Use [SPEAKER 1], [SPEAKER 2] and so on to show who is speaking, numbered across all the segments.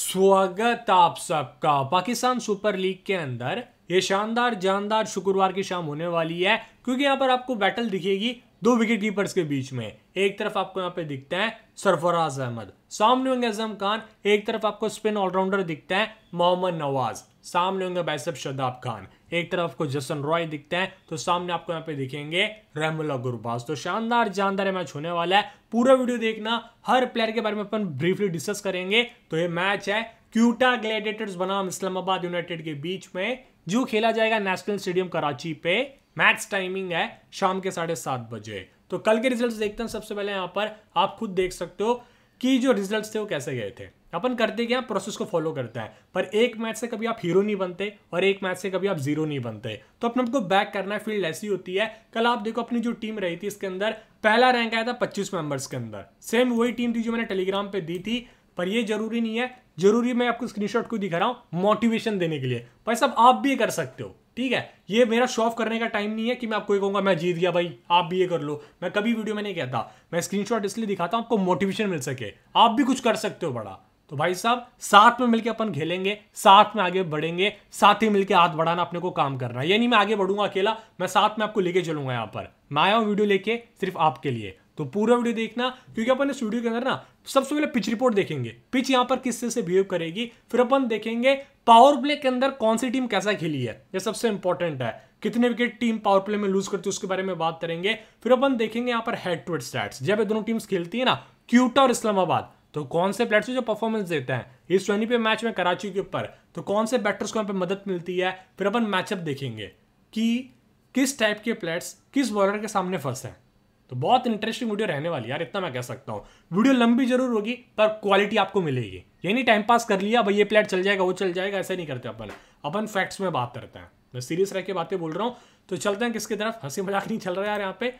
[SPEAKER 1] स्वागत आप सबका पाकिस्तान सुपर लीग के अंदर ये शानदार जानदार शुक्रवार की शाम होने वाली है क्योंकि यहां पर आपको बैटल दिखेगी दो विकेट कीपर्स के बीच में एक तरफ आपको यहां पे दिखता है सरफराज अहमद सामने होंगे अजम खान एक तरफ आपको स्पिन ऑलराउंडर दिखता है मोहम्मद नवाज सामने होंगे बैसब शदाब खान एक तरफ को जसन रॉय दिखते हैं तो सामने आपको यहाँ पे दिखेंगे रहमुल्ला गुरबाज तो शानदार जानदार मैच होने वाला है पूरा वीडियो देखना हर प्लेयर के बारे में अपन ब्रीफली डिस्कस करेंगे तो ये मैच है क्यूटा ग्लेडिएटर्स बनाम इस्लामाबाद यूनाइटेड के बीच में जो खेला जाएगा नेशनल स्टेडियम कराची पे मैच टाइमिंग है शाम के साढ़े सात बजे तो कल के रिजल्ट्स देखते हैं सबसे पहले यहाँ पर आप खुद देख सकते हो कि जो रिजल्ट्स थे वो कैसे गए थे अपन करते क्या प्रोसेस को फॉलो करते हैं पर एक मैच से कभी आप हीरो नहीं बनते और एक मैच से कभी आप जीरो नहीं बनते तो अपने आपको बैक करना है फील्ड ऐसी होती है कल आप देखो अपनी जो टीम रही थी इसके अंदर पहला रैंक आया था पच्चीस मेंबर्स के अंदर सेम वही टीम थी जो मैंने टेलीग्राम पर दी थी पर यह जरूरी नहीं है जरूरी मैं आपको स्क्रीनशॉट को दिखा रहा हूँ मोटिवेशन देने के लिए भाई सब आप भी कर सकते हो ठीक है ये मेरा शो ऑफ करने का टाइम नहीं है कि मैं आपको ये कहूंगा मैं जीत गया भाई आप भी ये कर लो मैं कभी वीडियो में नहीं कहता मैं स्क्रीनशॉट इसलिए दिखाता हूं आपको मोटिवेशन मिल सके आप भी कुछ कर सकते हो बड़ा तो भाई साहब साथ में मिलकर अपन खेलेंगे साथ में आगे बढ़ेंगे साथ ही मिलकर हाथ बढ़ाना अपने को काम करना यानी ये नहीं मैं आगे बढ़ूंगा अकेला मैं साथ में आपको लेके चलूंगा यहां पर मैं आया हूँ वीडियो लेके सिर्फ आपके लिए तो पूरा वीडियो देखना क्योंकि अपन इस वीडियो के अंदर ना सबसे पहले पिच रिपोर्ट देखेंगे पिच यहाँ पर किस से बिहेव करेगी फिर अपन देखेंगे पावर प्ले के अंदर कौन सी टीम कैसा खेली है ये सबसे इंपॉर्टेंट है कितने विकेट टीम पावर प्ले में लूज करती है उसके बारे में बात करेंगे फिर अपन देखेंगे यहां पर हेड टू हेड स्टैट्स जब ये दोनों टीम्स खेलती है ना क्यूटा और इस्लामाबाद तो कौन से प्लेयर्स जो परफॉर्मेंस देते हैं इस ट्वेंटी पे मैच में कराची के ऊपर तो कौन से बैटर्स को यहाँ पे मदद मिलती है फिर अपन मैचअप देखेंगे कि किस टाइप के प्लेयर्स किस बॉलर के सामने फंसे हैं तो बहुत इंटरेस्टिंग वीडियो रहने वाली यार इतना मैं कह सकता हूँ वीडियो लंबी जरूर होगी पर क्वालिटी आपको मिलेगी ये नहीं टाइम पास कर लिया भाई ये प्लेट चल जाएगा वो चल जाएगा ऐसा नहीं करते अपन अपन फैक्ट्स में बात करते हैं मैं सीरियस रह के बातें बोल रहा हूँ तो चलते हैं किसकी तरफ हंसी मजाक नहीं चल रहा है यार यहाँ पे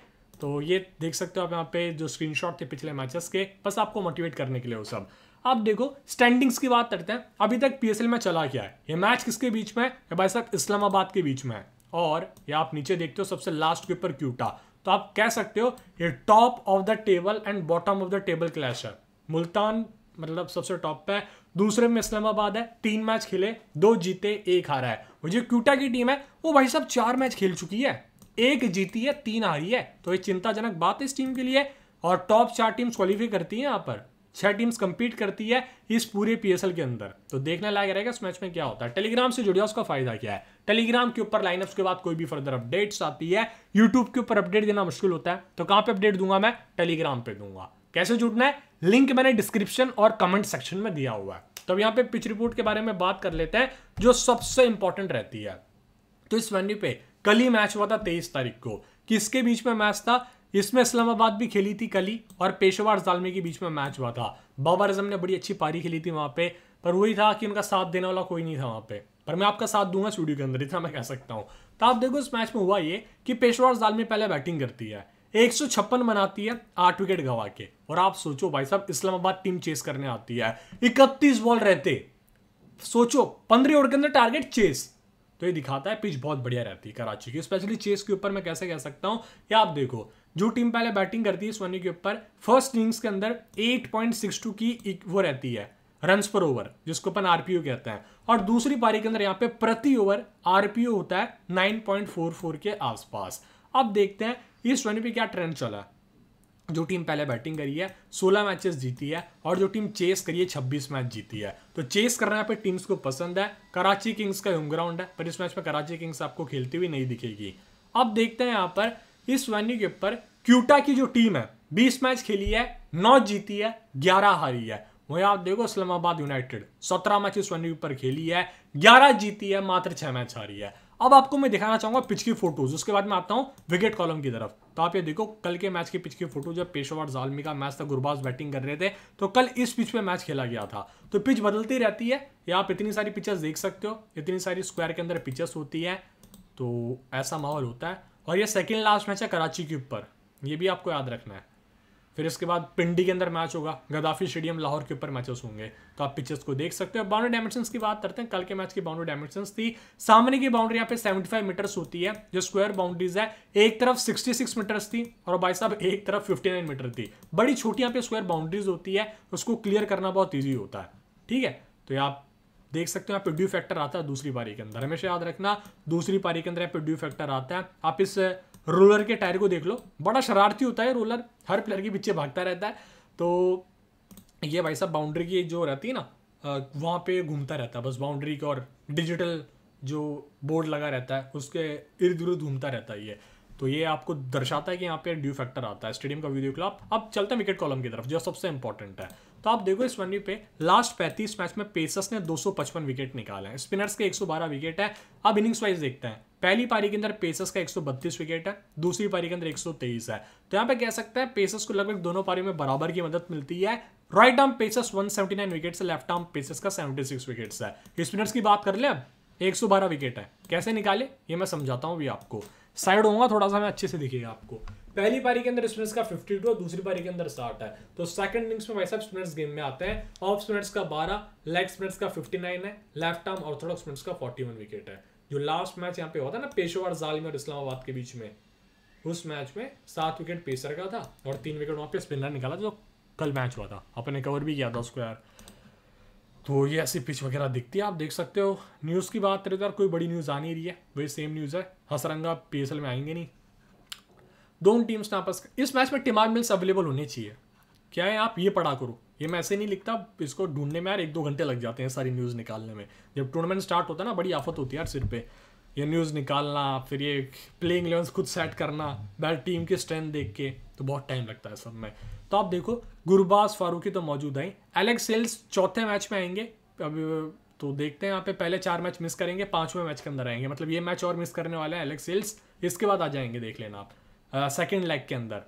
[SPEAKER 1] तो ये देख सकते हो आप यहाँ पे जो स्क्रीनशॉट थे पिछले मैचेस के बस आपको मोटिवेट करने के लिए वो सब अब देखो स्टैंडिंग्स की बात करते हैं अभी तक पीएसएल में चला क्या है ये मैच किसके बीच में है भाई साहब इस्लामाबाद के बीच में है और ये आप नीचे देखते हो सबसे लास्ट के ऊपर क्यूटा तो आप कह सकते हो ये top of the table and bottom of the table clash है मुल्तान मतलब सबसे टॉप पे है दूसरे में इस्लामाबाद है तीन मैच खेले दो जीते एक हारा है वो जो क्यूटा की टीम है वो भाई साहब चार मैच खेल चुकी है एक जीती है तीन हारी है तो ये चिंताजनक बात है इस टीम के लिए और टॉप चार टीम्स क्वालिफाई करती हैं यहाँ पर छह टीम्स कंपीट करती है इस पूरे पीएसएल के अंदर तो देखने लायक रहेगा इस मैच में क्या होता है टेलीग्राम से जुड़िया उसका फायदा क्या है टेलीग्राम के ऊपर लाइनअप्स के बाद कोई भी फर्दर अपडेट्स आती है यूट्यूब के ऊपर अपडेट देना मुश्किल होता है तो कहां पे अपडेट दूंगा मैं टेलीग्राम पे दूंगा कैसे जुड़ना है लिंक मैंने डिस्क्रिप्शन और कमेंट सेक्शन में दिया हुआ है तो यहां यहाँ पिच रिपोर्ट के बारे में बात कर लेते हैं जो सबसे इंपॉर्टेंट रहती है तो इस वेन्यू पे कल ही मैच हुआ था तेईस तारीख को किसके बीच में मैच था इसमें इस्लामाबाद भी खेली थी कली और पेशेवर जालमे के बीच में मैच हुआ था बाबर आजम ने बड़ी अच्छी पारी खेली थी वहां पे पर वही था कि उनका साथ देने वाला कोई नहीं था वहां पे पर मैं आपका साथ दूंगा स्टूडियो के अंदर इतना मैं कह सकता हूँ तो आप देखो इस मैच में हुआ ये कि पेशेवर जालमे पहले बैटिंग करती है एक सौ छप्पन बनाती है आठ विकेट गवा के और आप सोचो भाई साहब इस्लामाबाद टीम चेस करने आती है इकतीस बॉल रहते सोचो पंद्रह ओवर के अंदर टारगेट चेस तो ये दिखाता है पिच बहुत बढ़िया रहती है कराची की स्पेशली चेस के ऊपर मैं कैसे कह सकता हूँ या आप देखो जो टीम पहले बैटिंग करती है इस के ऊपर फर्स्ट इनिंग्स के अंदर 8.62 की वो रहती है रन्स पर ओवर जिसको अपन आरपीओ कहते हैं और दूसरी पारी के अंदर यहाँ पे प्रति ओवर आरपीओ होता है 9.44 के आसपास अब देखते हैं इस वनडे पे क्या ट्रेंड चला है जो टीम पहले बैटिंग करी है 16 मैचेस जीती है और जो टीम चेस करी है 26 मैच जीती है तो चेस करना यहाँ पे टीम्स को पसंद है कराची किंग्स का होम ग्राउंड है पर इस मैच में कराची किंग्स आपको खेलती हुई नहीं दिखेगी अब देखते हैं यहाँ पर इस वेन्यू के ऊपर क्यूटा की जो टीम है बीस मैच खेली है नौ जीती है ग्यारह हारी है वही आप देखो इस्लामाबाद यूनाइटेड सत्रह मैच इस वेन्यू पर खेली है ग्यारह जीती है मात्र छह मैच हारी है अब आपको मैं दिखाना चाहूंगा पिच की फोटोज उसके बाद मैं आता हूँ विकेट कॉलम की तरफ तो आप ये देखो कल के मैच के पिच की फोटो जब पेशावर जालमी का मैच था गुरबाज बैटिंग कर रहे थे तो कल इस पिच पे मैच खेला गया था तो पिच बदलती रहती है या आप इतनी सारी पिचेस देख सकते हो इतनी सारी स्क्वायर के अंदर पिचेस होती हैं तो ऐसा माहौल होता है और ये सेकेंड लास्ट मैच है कराची के ऊपर ये भी आपको याद रखना है फिर इसके बाद पिंडी के अंदर मैच होगा गदाफी स्टेडियम लाहौर के ऊपर मैचेस होंगे तो आप पिक्चर्स को देख सकते हो बाउंड्री डायमेंशन की बात करते हैं कल के मैच की बाउंड्री डायमेंशन थी सामने की बाउंड्री यहाँ पे 75 मीटर्स होती है जो स्क्वायर बाउंड्रीज है एक तरफ 66 मीटर्स थी और भाई साहब एक तरफ नाइन मीटर थी बड़ी छोटी यहाँ पे स्क्वायर बाउंड्रीज होती है उसको क्लियर करना बहुत ईजी होता है ठीक है तो आप देख सकते हो यहाँ पे ड्यू फैक्टर आता है दूसरी पारी के अंदर हमेशा याद रखना दूसरी पारी के अंदर यहाँ पे ड्यू फैक्टर आता है आप इस रोलर के टायर को देख लो बड़ा शरारती होता है रोलर हर प्लेयर के पीछे भागता रहता है तो ये भाई साहब बाउंड्री की जो रहती है ना वहाँ पे घूमता रहता है बस बाउंड्री का और डिजिटल जो बोर्ड लगा रहता है उसके इर्द गिर्द घूमता रहता है ये तो ये आपको दर्शाता है कि यहाँ पे ड्यू फैक्टर आता है स्टेडियम का व्यू देख लो आप अब चलते हैं विकेट कॉलम की तरफ जो सबसे इंपॉर्टेंट है तो आप देखो इस वनवी पे लास्ट पैंतीस मैच में पेसर्स ने 255 विकेट निकाले हैं स्पिनर्स के 112 विकेट है अब इनिंग्स वाइज देखते हैं पहली पारी के अंदर पेसर्स का 132 विकेट है दूसरी पारी के अंदर 123 है तो यहाँ पे कह सकते हैं पेसर्स को लगभग दोनों पारी में बराबर की मदद मिलती है right arm pacers nine wicket से लेफ्ट आर्म पेसर्स का सिक्स विकेट है स्पिनर्स की बात कर ले अब बारह विकेट है कैसे निकाले ये मैं समझाता हूँ भी आपको साइड होगा थोड़ा सा मैं अच्छे से दिखेगा आपको पहली पारी के अंदर स्पिनर्स का 52 और दूसरी पारी के अंदर 60 है तो सेकंड इनिंग्स में वैसे स्पिनर्स गेम में आते हैं ऑफ स्पिनर्स का 12 लेग स्पिनर्स का 59 है लेफ्ट आर्म ऑर्थोडॉक्स स्पिनर्स का 41 विकेट है जो लास्ट मैच यहाँ पे हुआ था ना पेशोवर जालिम और इस्लामाबाद के बीच में उस मैच में सात विकेट पेसर का था और तीन विकेट वहाँ पे स्पिनर निकाला जो कल मैच हुआ था अपने कवर भी किया था उसको यार तो ये ऐसी पिच वगैरह दिखती है आप देख सकते हो न्यूज़ की बात करें तो यार कोई बड़ी न्यूज़ आ नहीं रही है वही सेम न्यूज़ है हसरंगा पी में आएंगे नहीं दोनों टीम्स ने आपस इस मैच में टिमार मिल्स अवेलेबल होने चाहिए क्या है आप ये पढ़ा करो ये मैं ऐसे नहीं लिखता इसको ढूंढने में यार एक दो घंटे लग जाते हैं सारी न्यूज़ निकालने में जब टूर्नामेंट स्टार्ट होता है ना बड़ी आफत होती है यार सिर पे ये न्यूज़ निकालना फिर ये प्लेइंग इलेवन खुद सेट करना बैट टीम की स्ट्रेंथ देख के तो बहुत टाइम लगता है सब में तो आप देखो गुरबाज फारूकी तो मौजूद आई एलेक्स सेल्स चौथे मैच में आएंगे अब तो देखते हैं यहाँ पे पहले चार मैच मिस करेंगे पाँचवें मैच के अंदर आएंगे मतलब ये मैच और मिस करने वाला है एलेक्स सेल्स इसके बाद आ जाएंगे देख लेना आप सेकेंड लेग के अंदर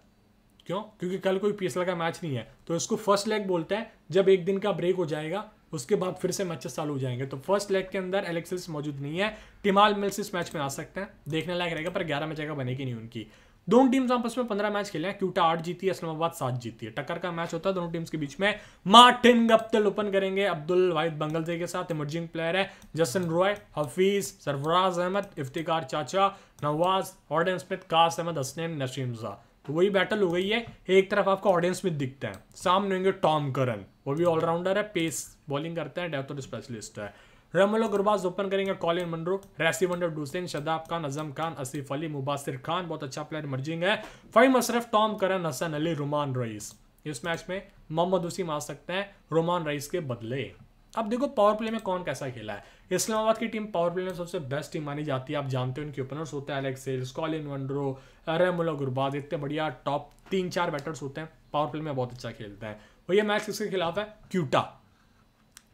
[SPEAKER 1] क्यों क्योंकि कल कोई पीएसएल का मैच नहीं है तो इसको फर्स्ट लेग बोलते हैं जब एक दिन का ब्रेक हो जाएगा उसके बाद फिर से मैचेस चालू हो जाएंगे तो फर्स्ट लेग के अंदर एलेक्सिस मौजूद नहीं है टिमाल मिल्स इस मैच में आ सकते हैं देखने लायक रहेगा पर ग्यारह में जगह बनेगी नहीं उनकी दोनों टीम्स आपस में पंद्रह मैच खेले हैं क्यूटा आठ जीती है इस्लामाबाद सात जीती है टक्कर का मैच होता है दोनों टीम्स के बीच में मार्टिन गप्तल ओपन करेंगे अब्दुल वाहिद बंगलजे के साथ इमर्जिंग प्लेयर है जसन रॉय हफीज सरफराज अहमद इफ्तिकार चाचा नवाज हॉर्डन स्मिथ कास अहमद हसनैन नशीमजा तो वही बैटल हो गई है एक तरफ आपका ऑडियंस में दिखता है सामने होंगे टॉम करन वो भी ऑलराउंडर है पेस बॉलिंग करता है डेथ और स्पेशलिस्ट है रमलो गुरबाज ओपन करेंगे Colin Munro Rassie van der Dussen Shadab Khan Azam Khan Asif Ali Mubasir Khan बहुत अच्छा प्लेयर मर्जिंग है फाइव अशरफ टॉम करन हसन अली रुमान रईस इस मैच में मोहम्मद उसी मार सकते हैं रोमान रईस के बदले अब देखो पावर प्ले में कौन कैसा खेला है इस्लामाबाद की टीम पावर प्ले में सबसे बेस्ट टीम मानी जाती है आप जानते हो उनके ओपनर्स होते हैं Alex Hales Colin Munro Rahmanullah Gurbaz इतने बढ़िया टॉप तीन चार बैटर्स होते हैं पावर प्ले में बहुत अच्छा खेलता है और ये मैच इसके खिलाफ है क्यूटा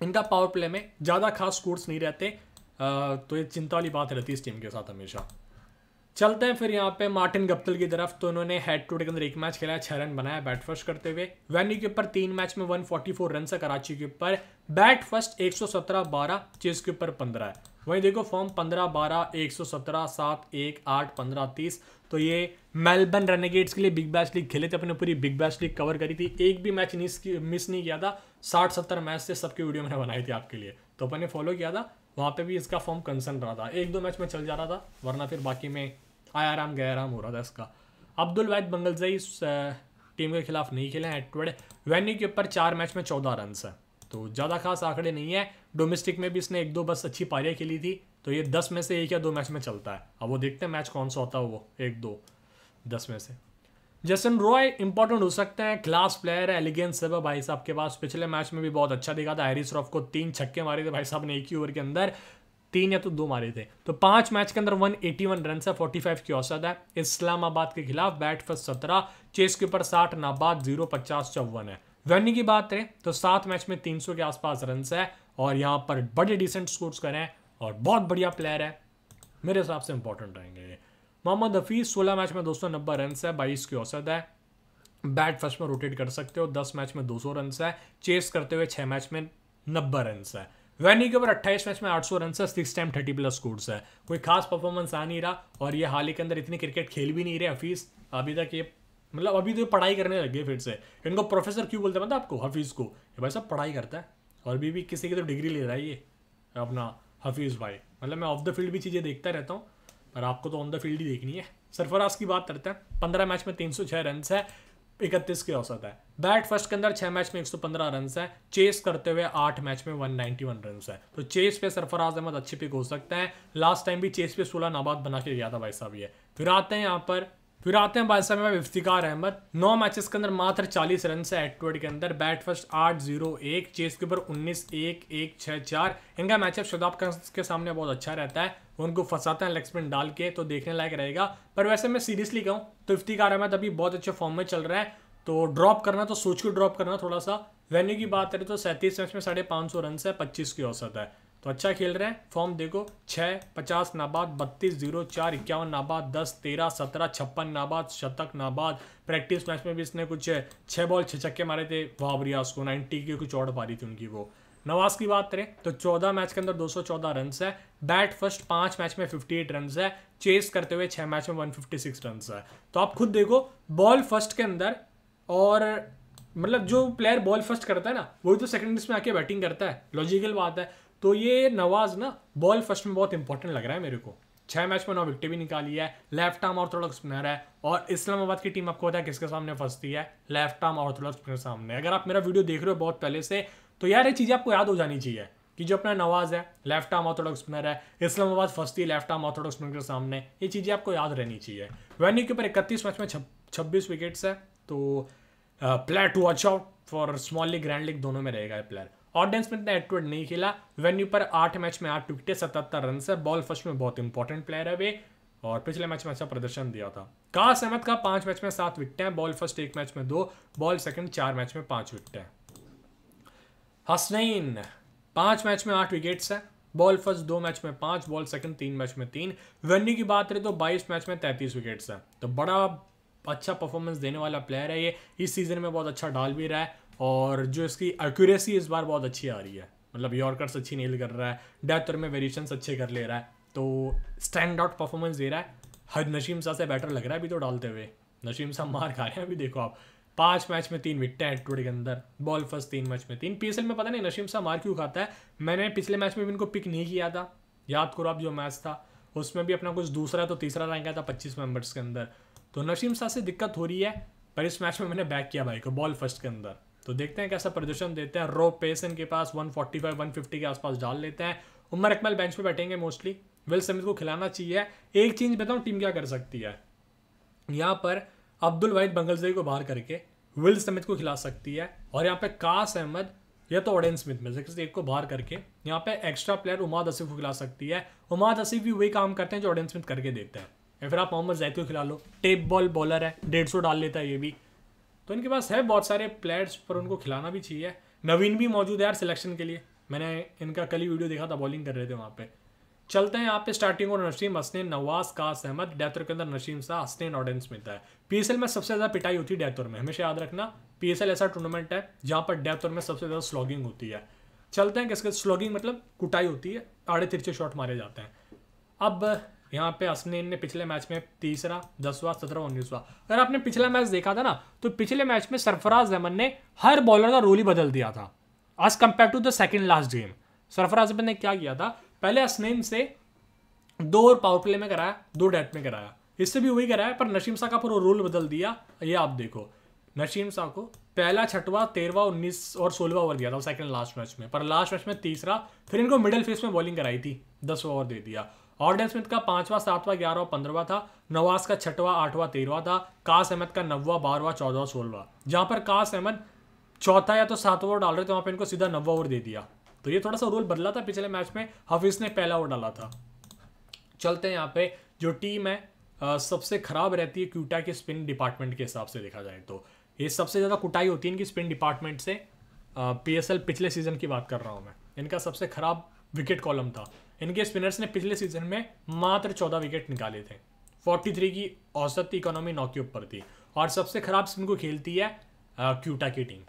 [SPEAKER 1] इनका पावर प्ले में ज़्यादा खास स्कोर्स नहीं रहते तो ये चिंता वाली बात रहती है इस टीम के साथ हमेशा चलते हैं फिर यहाँ पे मार्टिन गप्तल की तरफ तो उन्होंने हेड टू डे के अंदर एक मैच खेला छह रन बनाया बैट फर्स्ट करते हुए वेन्यू के ऊपर तीन मैच में 144 रन से कराची के ऊपर बैट फर्स्ट 117 12 चेस के ऊपर 15 है वहीं देखो फॉर्म 15 12 117 सात एक आठ पंद्रह तीस तो ये मेलबर्न रेनेगेट्स के लिए बिग बैच लीग खेले थे अपने पूरी बिग बैच लीग कवर करी थी एक भी मैच मिस नहीं किया था साठ सत्तर मैच से सबकी वीडियो मैंने बनाई थी आपके लिए तो अपने फॉलो किया था वहाँ पे भी इसका फॉर्म कंसर्न रहा था एक दो मैच में चल जा रहा था वरना फिर बाकी में आयाराम गयाराम हो रहा था इसका अब्दुल वैद बंगलजई इस टीम के खिलाफ नहीं खेले हैं एटवर्ड वेन्यू के ऊपर चार मैच में चौदह रन है तो ज़्यादा खास आंकड़े नहीं है डोमेस्टिक में भी इसने एक दो बस अच्छी पारियाँ खेली थी तो ये दस में से एक या दो मैच में चलता है अब वो देखते हैं मैच कौन सा होता है वो एक दो दस में से जैसन रॉय इंपॉर्टेंट हो सकते हैं क्लास प्लेयर है एलिगेंस है भाई साहब के पास पिछले मैच में भी बहुत अच्छा दिखा था हैरिस रॉफ को तीन छक्के मारे थे भाई साहब ने एक ही ओवर के अंदर तीन या तो दो मारे थे तो पांच मैच के अंदर 181 रन है फोर्टी फाइव की औसत है इस्लामाबाद के खिलाफ बैट फर्स्ट सत्रह चेस के ऊपर साठ नाबाद जीरो पचास चौवन है वेन्यू की बात करें तो सात मैच में तीन सौ के आसपास रन है और यहाँ पर बड़े डिसेंट स्कोर करें और बहुत बढ़िया प्लेयर है मेरे हिसाब से इंपॉर्टेंट रहेंगे मोहम्मद हफीज सोलह मैच में दो सौ नब्बे रन है बाईस की औसत है बैट फर्स्ट में रोटेट कर सकते हो दस मैच में दो सौ रन है चेस करते हुए छह मैच में नब्बे रन है वैनी के ऊपर अट्ठाईस मैच में आठ सौ रन है six time thirty plus scores है कोई खास परफॉर्मेंस आ नहीं रहा और ये हाल ही के अंदर इतनी क्रिकेट खेल भी नहीं रहे हफीज़ अभी तक ये मतलब अभी तो पढ़ाई करने लग गए फिर से इनको प्रोफेसर क्यों बोलते हैं मतलब आपको हफीज़ को ये भाई साहब पढ़ाई करता है और अभी भी किसी की तो डिग्री ले रहा है ये अपना हफीज़ भाई मतलब मैं ऑफ द फील्ड भी चीज़ें देखता रहता हूँ पर आपको तो ऑन द फील्ड ही देखनी है सरफराज की बात करते हैं पंद्रह मैच में तीन सौ छः रन है इकतीस की औसत है बैट फर्स्ट के अंदर छह मैच में एक सौ पंद्रह रन है चेस करते हुए आठ मैच में वन वन रन है तो चेस पे सरफराज अहमद अच्छी पिक हो सकते हैं लास्ट टाइम भी चेस पे सोलह नाबाद बना के गया था भाई साहब ये फिर आते हैं यहाँ पर फिर आते हैं भाई साहब इफ्तिकार अहमद नौ मैचेस के अंदर मात्र 40 रन है एटवर्ड के अंदर बैट फर्स्ट आठ जीरो एक चेस के ऊपर उन्नीस एक एक छह चार इनका मैचअप शुदाब के सामने बहुत अच्छा रहता है उनको फंसाते हैं लेग डाल के तो देखने लायक रहेगा पर वैसे मैं सीरियसली कहूँ तो इफ्ती का अहमद अभी बहुत अच्छे फॉर्म में चल रहा है तो ड्रॉप करना तो सोच के ड्रॉप करना थोड़ा सा वेन्यू की बात करें तो सैंतीस मैच में साढ़े पाँच सौ रन है पच्चीस की औसत है तो अच्छा खेल रहे हैं फॉर्म देखो छः पचास नाबाद बत्तीस जीरो चार इक्यावन नाबाद दस तेरह सत्रह छप्पन नाबाद शतक नाबाद प्रैक्टिस मैच में भी इसने कुछ छः बॉल छः छक्के मारे थे वाबरियास को नाइनटी की कुछ और पारी थी उनकी वो नवाज की बात करें तो 14 मैच के अंदर 214 रन है बैट फर्स्ट पांच मैच में 58 रन है चेस करते हुए छह मैच में 156 रन है तो आप खुद देखो बॉल फर्स्ट के अंदर और मतलब जो प्लेयर बॉल फर्स्ट करता है ना वही तो सेकंड में आके बैटिंग करता है लॉजिकल बात है तो ये नवाज ना बॉल फर्स्ट में बहुत इंपॉर्टेंट लग रहा है मेरे को छह मैच में नौ विकेट भी निकाली है लेफ्ट आर्म ऑर्थोडॉक्स स्पिनर है और इस्लामाबाद की टीम आपको पता है किसके सामने फंसती है लेफ्ट आर्म ऑर्थोडॉक्स स्पिनर सामने अगर आप मेरा वीडियो देख रहे हो बहुत पहले से तो यार ये चीज़ें आपको याद हो जानी चाहिए कि जो अपना नवाज़ है लेफ्ट आर्म ऑर्थोडॉक्स स्पिनर है इस्लामाबाद फंसती लेफ्ट आर्म ऑर्थोडॉक्स स्पिनर के सामने ये चीज़ें आपको याद रहनी चाहिए वैनी के ऊपर इकतीस मैच में छब्बीस विकेट्स है तो player to watch out for small league grand league दोनों में रहेगा प्लेयर ऑर्डेंस में इतना एटवर्ड नहीं खेला वेन्यू पर आठ मैच में आठ विकेटें सतहत्तर रन है बॉल फर्स्ट में बहुत इंपॉर्टेंट प्लेयर है वे और पिछले मैच में अच्छा प्रदर्शन दिया था कास अहमद का पांच मैच में सात विकटें हैं बॉल फर्स्ट एक मैच में दो बॉल सेकंड चार मैच में पांच विकटें हैं हसनैन पांच मैच में आठ विकेट्स है बॉल फर्स्ट दो मैच में पांच बॉल सेकंड तीन मैच में तीन वन्नी की बात करें तो बाईस मैच में तैंतीस विकेट्स है तो बड़ा अच्छा परफॉर्मेंस देने वाला प्लेयर है ये इस सीज़न में बहुत अच्छा डाल भी रहा है और जो इसकी एक्यूरेसी इस बार बहुत अच्छी आ रही है मतलब यॉर्कर्स अच्छी नील कर रहा है डेथर में वेरिएशन अच्छे कर ले रहा है तो स्टैंड आउट परफॉर्मेंस दे रहा है हर नशीम शाह से बेटर लग रहा है अभी तो डालते हुए नशीम शाह मार खा रहे हैं अभी देखो आप पांच मैच में तीन विकटें हैं टूडे के अंदर बॉल फर्स्ट तीन मैच में तीन पी में पता नहीं नशीम शाह मार क्यों खाता है मैंने पिछले मैच में भी इनको पिक नहीं किया था याद करो आप जो मैच था उसमें भी अपना कुछ दूसरा तो तीसरा रैंक आया था पच्चीस मेंबर्स के अंदर तो नशीम शाह से दिक्कत हो रही है पर इस मैच में मैंने बैक किया भाई को बॉल फर्स्ट के अंदर तो देखते हैं कैसा प्रदर्शन देते हैं रो पेस इनके पास 145 150 के आसपास डाल लेते हैं उमर अकमल बेंच पे बैठेंगे मोस्टली विल समित को खिलाना चाहिए एक चीज बताऊँ टीम क्या कर सकती है यहाँ पर अब्दुल वाहिद बंगलजई को बाहर करके विल स्मिथ को खिला सकती है और यहाँ पे कास अहमद या तो ऑडेन स्मिथ में से एक को बाहर करके यहाँ पे एक्स्ट्रा प्लेयर उमाद असीफ को खिला सकती है उमाद असीफ भी वही काम करते हैं जो ऑडेन स्मिथ करके देते हैं या फिर आप मोहम्मद जैद को खिला लो टेप बॉल बॉलर है डेढ़ सौ डाल लेता है ये भी तो इनके पास है बहुत सारे प्लेयर्स पर उनको खिलाना भी चाहिए नवीन भी मौजूद है यार सिलेक्शन के लिए मैंने इनका कल ही वीडियो देखा था बॉलिंग कर रहे थे वहाँ पर चलते हैं यहाँ पे स्टार्टिंग और नसीम हसनैन नवाज कास अहमद डेथर के अंदर नसीम शाह हसनैन ऑडियंस डेन है पीएसएल में सबसे ज़्यादा पिटाई होती है डेथर में हमेशा याद रखना पीएसएल ऐसा टूर्नामेंट है जहाँ पर डेथर में सबसे ज़्यादा स्लॉगिंग होती है चलते हैं किसके स्लॉगिंग मतलब कुटाई होती है आड़े तिरछे शॉट मारे जाते हैं अब यहाँ पे हसनैन ने पिछले मैच में तीसरा दसवा सत्रह उन्नीसवा अगर आपने पिछला मैच देखा था ना तो पिछले मैच में सरफराज अहमद ने हर बॉलर का रोल ही बदल दिया था as compared to the second last game Sarfaraz Ahmed ने क्या किया था पहले असनैन से दो और पावर प्ले में कराया दो डेट में कराया इससे भी वही कराया पर नशीम शाह का पूरा रूल बदल दिया ये आप देखो नशीम शाह को पहला छठवा तेरवा उन्नीस और सोलवा ओवर दिया था सेकंड लास्ट मैच में पर लास्ट मैच में तीसरा फिर इनको मिडिल फेस में बॉलिंग कराई थी दस ओवर दे दिया ऑर्डन स्मिथ का पांचवा सातवां ग्यारहवा पंद्रवा था नवाज का छठवा आठवां तेरहवा था कास अहमद का नववा बारवा चौदहवा सोलवा जहां पर कास अहमद चौथा या तो सातवा ओवर डाल रहे थे वहां पर इनको सीधा नववा ओवर दे दिया तो ये थोड़ा सा रूल बदला था पिछले मैच में हफीज ने पहला ओवर डाला था चलते हैं यहाँ पे जो टीम है सबसे खराब रहती है क्यूटा के स्पिन डिपार्टमेंट के हिसाब से देखा जाए तो ये सबसे ज़्यादा कुटाई होती है इनकी स्पिन डिपार्टमेंट से पी पिछले सीजन की बात कर रहा हूँ मैं इनका सबसे खराब विकेट कॉलम था इनके स्पिनर्स ने पिछले सीजन में मात्र चौदह विकेट निकाले थे 43 की औसत इकोनॉमी नौ के ऊपर थी और सबसे खराब स्पिन को खेलती है क्यूटा की टीम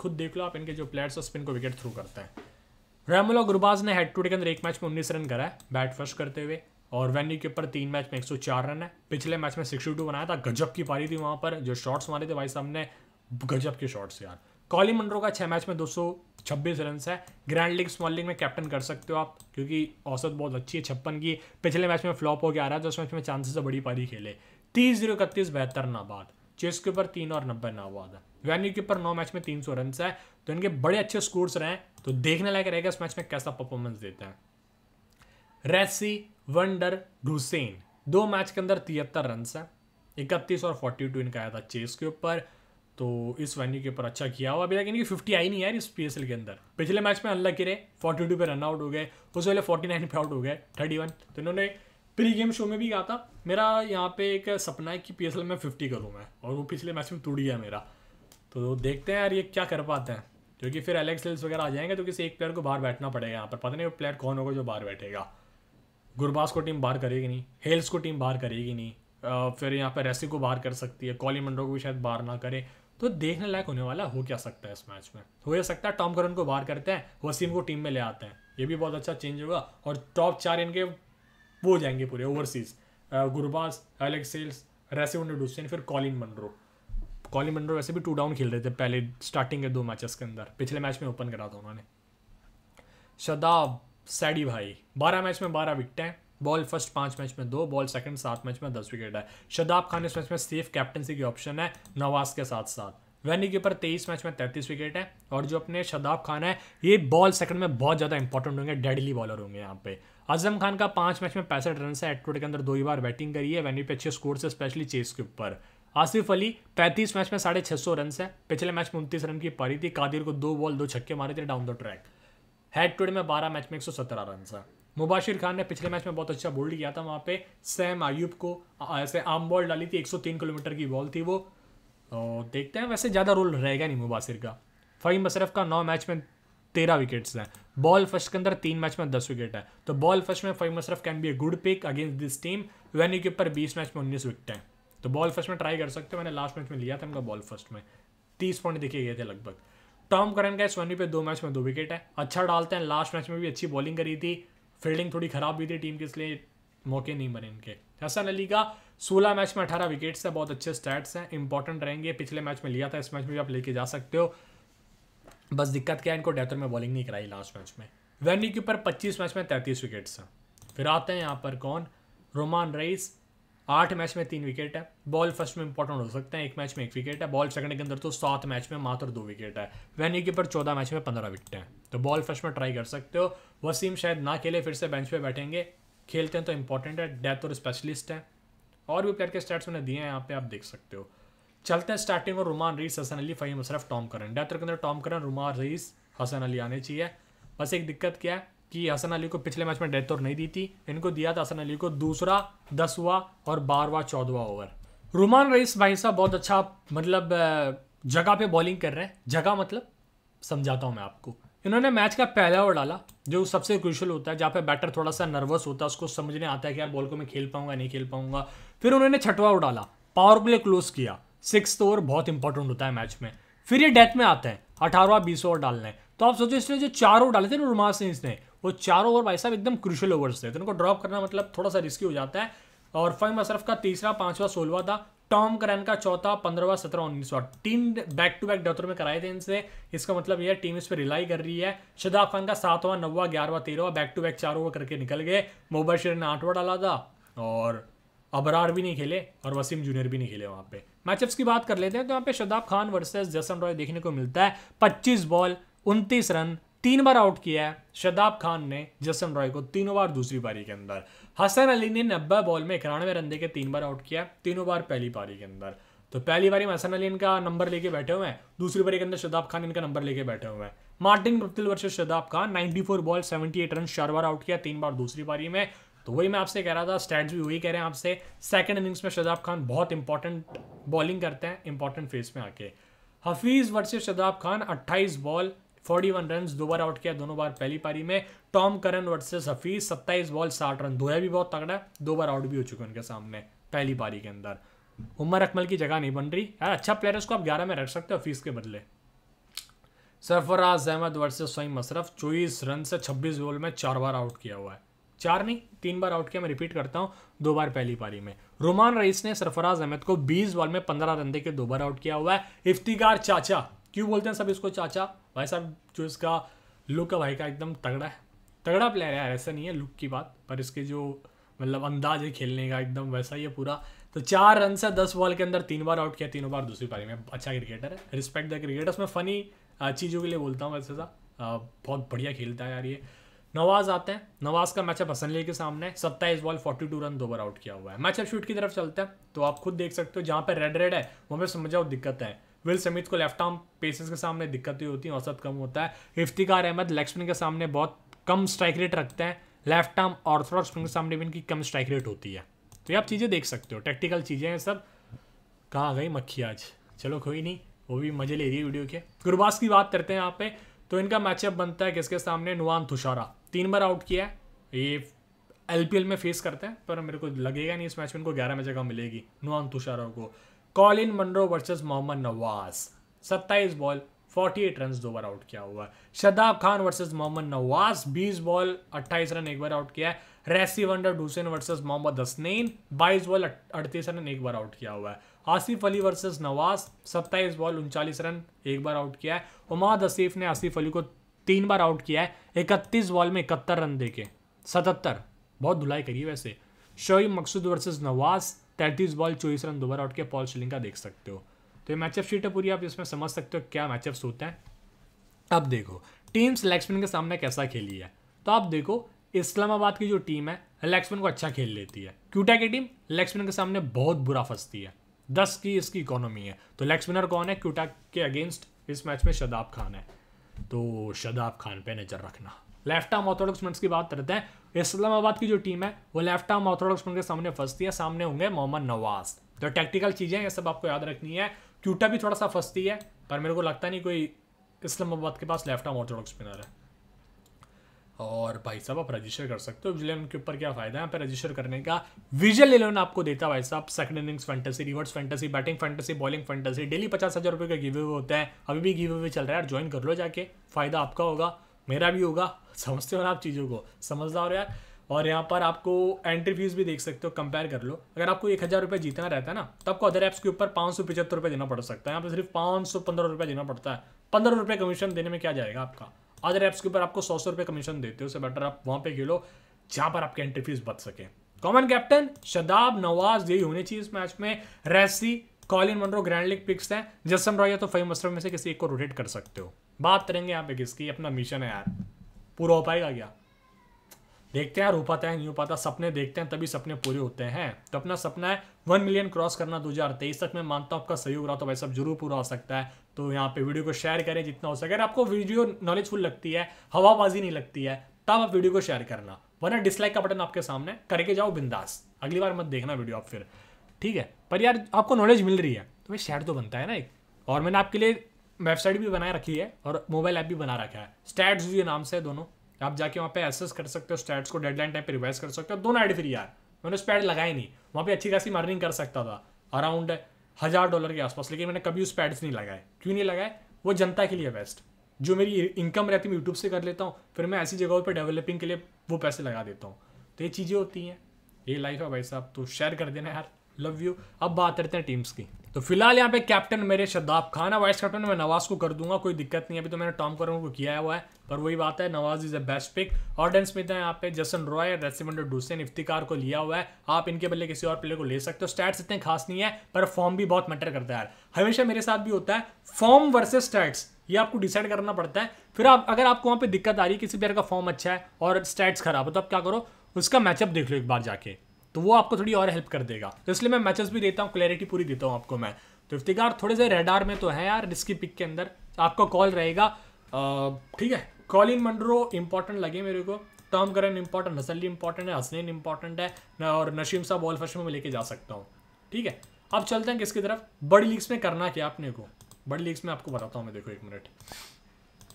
[SPEAKER 1] खुद देख लो आप इनके जो प्लेयर्स और स्पिन को विकेट थ्रू करते हैं रैमोला गुरबाज ने हेड टू डे के अंदर एक मैच में उन्नीस रन करा है बैट फर्स्ट करते हुए और वेन्यू के ऊपर तीन मैच में एक रन है पिछले मैच में सिक्सटी टू बनाया था गजब की पारी थी वहाँ पर जो शॉट्स मारे थे भाई साहब ने गजब के शॉट्स यार कॉली मंडरो का छः मैच में दो छब्बीस रन है ग्रैंड लीग स्मॉल लीग में कैप्टन कर सकते हो आप क्योंकि औसत बहुत अच्छी है छप्पन की पिछले मैच में फ्लॉप हो गया आ रहा है तो उस मैच में चांसेस से बड़ी पारी खेले तीस जीरो इकतीस बेहतर नाबाद चेस के ऊपर तीन और नब्बे ना हुआ था वेन्यू के ऊपर नौ मैच में तीन सौ रन है तो इनके बड़े अच्छे स्कोर्स रहे हैं तो देखने लायक रहेगा इस मैच में कैसा परफॉर्मेंस देता है रेसी वंडर हुसैन दो मैच के अंदर तिहत्तर रन है इकतीस और फोर्टी टू इनका आया था चेस के ऊपर तो इस वेन्यू के ऊपर अच्छा किया हुआ अभी तक इनकी फिफ्टी आई नहीं है इस पी के अंदर पिछले मैच में अनलकी गिरे फोर्टी टू पर रन आउट हो गए उससे पहले फोर्टी नाइन पे आउट हो गए थर्टी वन तो इन्होंने प्री गेम शो में भी कहा था मेरा यहाँ पे एक सपना है कि पी में फिफ्टी करूँ मैं और वो पिछले मैच में टूट गया मेरा तो देखते हैं यार ये क्या कर पाते हैं क्योंकि फिर एलेक्स हिल्स वगैरह आ जाएंगे तो किसी एक प्लेयर को बाहर बैठना पड़ेगा यहाँ पर पता नहीं वो प्लेयर कौन होगा जो बाहर बैठेगा गुरबास को टीम बाहर करेगी नहीं हेल्स को टीम बाहर करेगी नहीं फिर यहाँ पर रेसी को बाहर कर सकती है कॉली मंडो को भी शायद बाहर ना करे तो देखने लायक होने वाला हो क्या सकता है इस मैच में हो सकता है टॉम करन को बाहर करते हैं वसीम को टीम में ले आते हैं ये भी बहुत अच्छा चेंज होगा और टॉप चार इनके वो जाएंगे पूरे overseas Gurbaz Alex Hales Rassie van Dussen फिर कॉलिन मंड्रो कॉलिन मंड्रो वैसे भी टू डाउन खेल रहे थे पहले स्टार्टिंग के दो मैचेस के अंदर पिछले मैच में ओपन करा था उन्होंने शदाब सैडी भाई बारह मैच में बारह विकेट हैं बॉल फर्स्ट पाँच मैच में दो बॉल सेकंड सात मैच में दस विकेट है शदाब खान इस मैच में सेफ कैप्टनसी की ऑप्शन है नवाज के साथ साथ वैनी के ऊपर तेईस मैच में तैंतीस विकेट है और जो अपने शदाब खान है ये बॉल सेकंड में बहुत ज़्यादा इंपॉर्टेंट होंगे डेडली बॉलर होंगे यहाँ पे आजम खान का पांच मैच में पैंसठ रन है एटवुड के अंदर दो ही बार बैटिंग करी है वेन्यू पे अच्छे स्कोर से स्पेशली चेस के ऊपर आसिफ अली पैंतीस मैच में साढ़े छह सौ रन है पिछले मैच में उनतीस रन की पारी थी कादिर को दो बॉल दो छक्के मारे थे डाउन द ट्रैक हेड टूड में बारह मैच में एक सौ सत्रह रन है मुबाशिर खान ने पिछले मैच में बहुत अच्छा बोल्ड किया था वहाँ पे सैम आयुब को ऐसे आम बॉल डाली थी एक सौ तीन किलोमीटर की बॉल थी वो तो देखते हैं वैसे ज़्यादा रोल रहेगा नहीं मुबासिर का फ़हीम मशरफ का नौ मैच में तेरह विकेट्स हैं बॉल फर्स्ट के अंदर तीन मैच में दस विकेट है तो बॉल फर्स्ट में Faheem Ashraf can be a good pick against this team venue के ऊपर बीस मैच में उन्नीस विकेट हैं तो बॉल फर्स्ट में ट्राई कर सकते हो मैंने लास्ट मैच में लिया था उनका बॉल फर्स्ट में तीस पॉइंट देखे गए थे लगभग टॉम करन का इस वेन्यू पे दो मैच में दो विकेट है अच्छा डालते हैं लास्ट मैच में भी अच्छी बॉलिंग करी थी फील्डिंग थोड़ी खराब हुई थी टीम के इसलिए मौके नहीं बने इनके हसन अली का सोलह मैच में अठारह विकेट्स है बहुत अच्छे स्टैट्स हैं इंपॉर्टेंट रहेंगे पिछले मैच में लिया था इस मैच में भी आप लेके जा सकते हो बस दिक्कत क्या है इनको डेथर में बॉलिंग नहीं कराई लास्ट मैच में वैनी के ऊपर पच्चीस मैच में तैंतीस विकेट्स हैं फिर आते हैं यहाँ पर कौन रोमान रईस आठ मैच में तीन विकेट है बॉल फर्स्ट में इंपॉर्टेंट हो सकते हैं एक मैच में एक विकेट है बॉल सेकंड के अंदर तो सात मैच में मात्र दो विकेट है वैनी के ऊपर चौदह मैच में पंद्रह विकेट हैं तो बॉल फर्स्ट में ट्राई कर सकते हो वसीम शायद ना खेले फिर से बेंच पे बैठेंगे खेलते हैं तो इंपॉर्टेंट है डेथ और स्पेशलिस्ट है और भी प्लेयर के स्टैट्स उन्हें दिए हैं यहाँ पे आप देख सकते हो चलते हैं स्टार्टिंग में Rumman Raees Hasan Ali Faheem Ashraf Tom Curran death के अंदर टॉम करन रुमान रईस हसन अली आने चाहिए बस एक दिक्कत क्या है कि हसन अली को पिछले मैच में डेथ ओवर नहीं दी थी इनको दिया था हसन अली को दूसरा दसवा और बारवा चौदवा ओवर रुमान रईस भाई साहब बहुत अच्छा मतलब जगह पर बॉलिंग कर रहे हैं जगह मतलब समझाता हूँ मैं आपको इन्होंने मैच का पहला ओवर डाला जो सबसे क्रुशल होता है जहाँ पे बैटर थोड़ा सा नर्वस होता है उसको समझने आता है कि यार बॉल को मैं खेल पाऊंगा नहीं खेल पाऊंगा फिर उन्होंने छठवा ओवर डाला पावर प्ले क्लोज किया सिक्स ओवर बहुत इंपॉर्टेंट होता है मैच में फिर ये डेथ में आते हैं अठारहवा बीस ओवर डालने तो आप सोचो इसने जो चार ओवर डाले थे ना रुमाल सिंह ने वो चार ओवर भाई साहब एकदम क्रुशल ओवर्स थे तो उनको ड्रॉप करना मतलब थोड़ा सा रिस्की हो जाता है और फैम अशरफ का तीसरा पांचवा सोलवा था टॉम करैन का चौथा पंद्रहवा सत्रह उन्नीसवा तीन बैक टू बैक डॉक्टर में कराए थे इनसे इसका मतलब यह टीम इस पर रिलाई कर रही है शदाब खान का सातवां नौवा ग्यारहवा तेरहवा बैक टू बैक चार ओवर करके निकल गए मोबाइल शेर ने आठवा डाला था और अबरार भी नहीं खेले और वसीम जूनियर भी नहीं खेले वहाँ पर मैचअप्स की बात कर लेते हैं तो यहाँ पे Shadab Khan versus Jason Roy देखने को मिलता है 25 बॉल 29 रन तीन बार आउट किया है शदाब खान ने जसन रॉय को तीनों बार दूसरी पारी के अंदर हसन अली ने नब्बे बॉल में इक्यानवे रन देकर तीन बार आउट किया तीनों बार पहली पारी के अंदर तो पहली बारी में हसन अली इनका नंबर लेके बैठे हुए हैं दूसरी बारी के अंदर शदाब खान इनका नंबर लेके बैठे हुए हैं मार्टिन प्रतुल versus Shadab Khan 94 ball 78 run चार बार आउट किया तीन बार दूसरी पारी में तो वही मैं आपसे कह रहा था स्टैट्स भी वही कह रहे हैं आपसे सेकंड इनिंग्स में शदाब खान बहुत इंपॉर्टेंट बॉलिंग करते हैं इंपॉर्टेंट फेज में आके Hafeez versus Shadab Khan 28 ball 41 run दो बार आउट किया दोनों बार पहली पारी में Tom Curran versus Hafeez 27 ball 60 run धोया भी बहुत तगड़ा है दो बार आउट भी हो चुके हैं उनके सामने पहली पारी के अंदर उमर अकमल की जगह नहीं बन रही यार हाँ, अच्छा प्लेयर उसको आप ग्यारह में रख सकते हो हफीज के बदले सरफराज अहमद वर्सेज सोईम मशरफ चौबीस रन से छब्बीस बॉल में चार बार आउट किया हुआ है चार नहीं तीन बार आउट किया मैं रिपीट करता हूं दो बार पहली पारी में रोमान रईस ने सरफराज अहमद को 20 बॉल में 15 रन दे के दो बार आउट किया हुआ है इफ्तिकार चाचा क्यों बोलते हैं सब इसको चाचा भाई साहब जो इसका लुक है भाई का एकदम तगड़ा है तगड़ा प्लेयर है ऐसा नहीं है लुक की बात पर इसके जो मतलब अंदाज है खेलने का एकदम वैसा ही है पूरा तो चार रन से दस बॉल के अंदर तीन बार आउट किया तीनों बार दूसरी पारी में अच्छा क्रिकेटर है रिस्पेक्ट द क्रिकेटर्स मैं फ़नी चीज़ों के लिए बोलता हूँ वैसे सा बहुत बढ़िया खेलता है यार ये नवाज आते हैं नवाज का मैचअप हसन अली के सामने सत्ताईस बॉल फोर्टी टू रन दो बार आउट किया हुआ है मैचअप शूट की तरफ चलता है तो आप खुद देख सकते हो जहाँ पर रेड रेड है वहाँ पर समझ जाओ दिक्कत है विल समित को लेफ्ट आर्म पेसेस के सामने दिक्कतें होती हैं औसत कम होता है इफ्तिकार अहमद लेग स्पिन के सामने बहुत कम स्ट्राइक रेट रखते हैं लेफ्ट आर्म ऑर्थोडॉक्स स्पिन के सामने भी इनकी कम स्ट्राइक रेट होती है तो ये आप चीज़ें देख सकते हो टेक्टिकल चीज़ें हैं सब कहाँ गई मक्खी आज चलो कोई नहीं वो भी मज़े ले रही है वीडियो के गुरबास की बात करते हैं यहाँ पे तो इनका मैचअप बनता है किसके सामने नुआन तुषारा तीन बार आउट किया है ये एल में फेस करते हैं पर मेरे को लगेगा नहीं इस मैच में इनको ग्यारह में जगह मिलेगी नुआन तुषारो को Colin Munro versus Mohammad Nawaz सत्ताईस बॉल फोर्टी एट रन दो बार आउट किया हुआ है शदाब खान वर्सेज मोहम्मद नवाज बीस बॉल अट्ठाईस रन एक बार आउट किया है Rassie van der Dussen versus Mohammad Hasnain बाईस बॉल अड़तीस रन एक बार आउट किया हुआ है आसिफ अली वर्सेज नवाज सत्ताईस बॉल उनचालीस रन एक बार आउट किया है उमाद असीफ ने आसिफ अली को तीन बार आउट किया है इकतीस बॉल में इकहत्तर रन दे सतहत्तर बहुत धुलाई करी वैसे शोई मकसूद वर्सेज नवाज तैंतीस बॉल चौबीस रन दोबारा आउट किया पॉल शिलिंग का देख सकते हो तो ये मैचअप शीट है पूरी आप इसमें समझ सकते हो क्या मैचअप्स होते हैं अब देखो टीम सिलेक्समैन के सामने कैसा खेली है तो आप देखो इस्लामाबाद की जो टीम है लेक्समैन को अच्छा खेल लेती है क्यूटा की टीम लेक्समैन के सामने बहुत बुरा फंसती है दस की इसकी इकोनॉमी है तो लेक्समिनर कौन है क्यूटा के अगेंस्ट इस मैच में शदाब खान है तो शदाब खान पे नज़र रखना लेफ्ट आर्म ऑर्थोडॉक्स मिनट्स की बात करते हैं इस्लामाबाद की जो टीम है वो लेफ्ट आर्म ऑर्थोडॉक्स मिनट के सामने फंसती है सामने होंगे मोहम्मद नवाज तो टेक्टिकल चीज़ें ये सब आपको याद रखनी है क्यूटा भी थोड़ा सा फंसती है पर मेरे को लगता नहीं कोई इस्लामाबाद के पास लेफ्ट आर्म ऑर्थोडॉक्स स्पिनर है और भाई साहब आप रजिस्टर कर सकते हो विजुअल इलेवन के ऊपर क्या फायदा है यहाँ पर रजिस्टर करने का विजुअल इलेवन आपको देता है भाई साहब second innings fantasy reverse fantasy batting fantasy bowling fantasy daily पचास हज़ार रुपये का गिव अवे होता है अभी भी गिव अवे चल रहा है यार ज्वाइन कर लो जाके फायदा आपका होगा मेरा भी होगा समझते हो ना आप चीज़ों को समझदार हो यार और यहाँ पर आपको एंट्री फीस भी देख सकते हो कंपेयर कर लो अगर आपको एक हज़ार रुपये जीतना रहता है ना तो आपको अदर ऐप्स के ऊपर पाँच सौ पचहत्तर रुपये देना पड़ सकता है यहाँ पर सिर्फ पाँच सौ पंद्रह रुपये देना पड़ता है पंद्रह रुपये कमीशन देने में क्या जाएगा आपका अदर ऐप्स के ऊपर आपको सौ सौ रुपये कमीशन देते हो उससे बेटर आप वहाँ पे खेलो जहाँ पर आपके एंट्री फीस बच सके कॉमन कैप्टन शदाब नवाज यही होनी चाहिए इस मैच में Rassie Colin Munro grand league picks हैं जसम रॉय तो फई मस्टर में से किसी एक को रोटेट कर सकते हो बात करेंगे यहाँ पे किसकी अपना मिशन है यार पूरा हो पाएगा क्या देखते हैं यार हो पाता है नहीं हो पाता सपने देखते हैं तभी सपने पूरे होते हैं तो अपना सपना है वन मिलियन क्रॉस करना दो हज़ार तेईस तक मैं मानता हूँ आपका सही हो रहा तो भाई सब जरूर पूरा हो सकता है तो यहाँ पे वीडियो को शेयर करें जितना हो सके अगर आपको वीडियो नॉलेजफुल लगती है हवाबाजी नहीं लगती है तब आप वीडियो को शेयर करना वरना डिसलाइक का बटन आपके सामने करके जाओ बिंदास अगली बार मत देखना वीडियो आप फिर ठीक है पर यार आपको नॉलेज मिल रही है तो भाई शेयर तो बनता है ना एक और मैंने आपके लिए वेबसाइट भी बनाए रखी है और मोबाइल ऐप भी बना रखा है स्टैट्स भी नाम से दोनों आप जाके वहाँ पे एसेस कर सकते हो स्टैट्स को डेडलाइन टाइम पे रिवाइज कर सकते हो दोनों एड फ्री यार मैंने उस पर ऐड लगाया नहीं वहाँ पे अच्छी खासी अर्निंग कर सकता था अराउंड हज़ार डॉलर के आसपास लेकिन मैंने कभी उस पैड्स नहीं लगाए क्यों नहीं लगाए वो जनता के लिए बेस्ट जो मेरी इनकम रहती है मैं यूट्यूब से कर लेता हूँ फिर मैं ऐसी जगहों पर डेवलपिंग के लिए वो पैसे लगा देता हूँ तो ये चीज़ें होती हैं ये लाइफ है भाई साहब तो शेयर कर देना यार लव यू अब बात करते हैं टीम्स की तो फिलहाल यहाँ पे कैप्टन मेरे शदाब खान है वाइस कैप्टन मैं नवाज को कर दूंगा कोई दिक्कत नहीं अभी तो मैंने टॉम करो को किया हुआ है पर वही बात है Nawaz is a best pick डेंस में है यहाँ पे Jason Roy Rassie van der Dussen Iftikhar को लिया हुआ है आप इनके बल्ले किसी और प्लेयर को ले सकते हो स्टैट्स इतने खास नहीं है पर फॉर्म भी बहुत मैटर करता है यार हमेशा मेरे साथ भी होता है फॉर्म वर्सेज स्टैट्स ये आपको डिसाइड करना पड़ता है फिर आप अगर आपको वहाँ पे दिक्कत आ रही है किसी प्लेयर का फॉर्म अच्छा है और स्टैट्स खराब है तो आप क्या करो उसका मैचअप देख लो एक बार जाके तो वो आपको थोड़ी और हेल्प कर देगा तो इसलिए मैं मैचेस भी देता हूँ क्लैरिटी पूरी देता हूँ आपको मैं तो इफ्तिकार थोड़े से रेडार में तो है यार रिस्की पिक के अंदर आपका कॉल रहेगा ठीक है कॉल इन मंडरो इंपॉर्टेंट लगे मेरे को टर्म करन इंपॉर्टेंट नसली इंपॉर्टेंट है हसनैन इंपॉर्टेंट है और नशीम साहब बॉल फर्स्ट में लेके जा सकता हूँ ठीक है अब चलते हैं किसकी तरफ बड़ी लीग्स में करना क्या अपने को बड़ी लीग्स में आपको बताता हूँ मैं देखो एक मिनट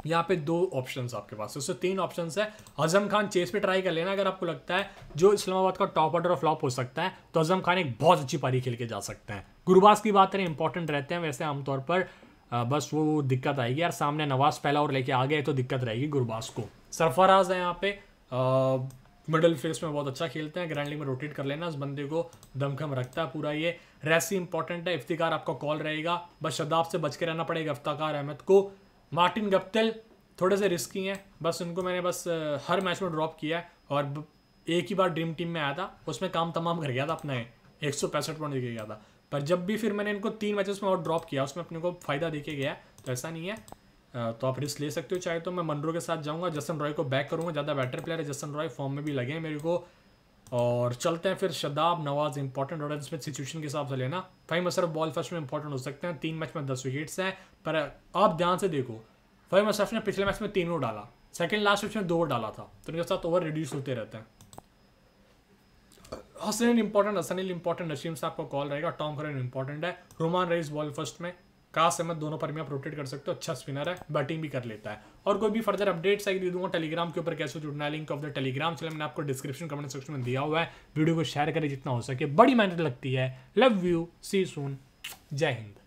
[SPEAKER 1] यहाँ पे दो ऑप्शन आपके पास उससे तीन ऑप्शन है अजम खान चेस पे ट्राई कर लेना अगर आपको लगता है जो इस्लामाबाद का टॉप ऑर्डर फ्लॉप हो सकता है तो अजम खान एक बहुत अच्छी पारी खेल के जा सकते हैं गुरुबाज की बात करें इंपॉर्टेंट रहते हैं वैसे आमतौर पर बस वो दिक्कत आएगी यार सामने नवाज पहला और लेके आ गए तो दिक्कत रहेगी गुरुबास को सरफराज है यहाँ पे मिडल फेस में बहुत अच्छा खेलते हैं ग्रैंड लीग में रोटेट कर लेना इस बंदे को दमखम रखता है पूरा ये रेसी इंपॉर्टेंट है इफ्तिकार आपका कॉल रहेगा बस शदाब से बच के रहना पड़ेगा इफ्ताकार अहमद को मार्टिन गप्तिल थोड़े से रिस्की हैं बस उनको मैंने बस हर मैच में ड्रॉप किया है और एक ही बार ड्रीम टीम में आया था उसमें काम तमाम कर गया था अपना एक सौ पैंसठ पॉइंट देखे गया था पर जब भी फिर मैंने इनको तीन मैचेस में और ड्रॉप किया उसमें अपने को फ़ायदा देखे गया तो ऐसा नहीं है तो आप रिस्क ले सकते हो चाहे तो मैं मनरो के साथ जाऊंगा जसन रॉय को बैक करूंगा ज़्यादा बेटर प्लेयर है जसन रॉय फॉर्म में भी लगे हैं मेरे को और चलते हैं फिर शदाब नवाज इंपॉर्टेंट और इसमें सिचुएशन के हिसाब से लेना फाइम अशरफ बॉल फर्स्ट में इंपॉर्टेंट हो सकते हैं तीन मैच में दस विकेट्स हैं पर आप ध्यान से देखो फाइम अशरफ ने पिछले मैच में तीन ओवर डाला सेकेंड लास्ट मैच में दो ओवर डाला था तो उनके साथ ओवर रिड्यूस होते रहते हैं हसन इंपॉर्टेंट हसनिल इंपॉर्टेंट नशीम साहब का कॉल रहेगा टॉम करन इंपॉर्टेंट है रोमान रईस बॉल फर्स्ट में कहा से मत दोनों पर भी आप रोटेट कर सकते हो अच्छा स्पिनर है बैटिंग भी कर लेता है और कोई भी फर्दर अपडेट्स आई दे दूंगा टेलीग्राम के ऊपर कैसे जुड़ना है लिंक ऑफ द टेलीग्राम चले मैंने आपको डिस्क्रिप्शन कमेंट सेक्शन में दिया हुआ है वीडियो को शेयर करें जितना हो सके बड़ी मेहनत लगती है लव यू सी सून जय हिंद